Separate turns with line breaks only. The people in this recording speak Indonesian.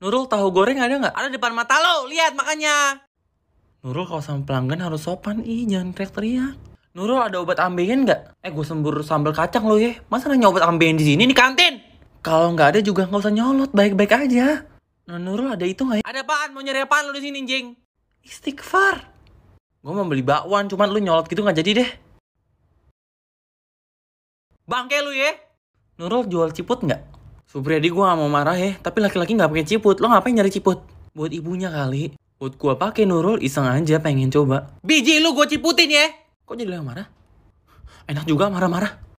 Nurul tahu goreng ada nggak? Ada depan mata lo, lihat makanya. Nurul kalau sama pelanggan harus sopan, ih jangan teriak-teriak. Nurul ada obat ambeien nggak? Eh gue sembur sambal kacang lo ya. Masa nanya obat ambeien di sini di kantin? Kalau nggak ada juga nggak usah nyolot, baik-baik aja. Nah, Nurul ada itu nggak ya?
Ada apaan? Mau nyari apaan lo di sini, jing?
Istighfar. Gue mau beli bakwan, cuman lu nyolot gitu nggak jadi deh. Bangke lu ya? Nurul jual ciput nggak? Supriyadi gue gak mau marah ya, tapi laki-laki gak pakai ciput. Lo ngapain nyari ciput? Buat ibunya kali. Buat gue pakai Nurul iseng aja pengen coba.
Biji lu gue ciputin ya. Kok jadi lo yang marah?
Enak juga marah-marah.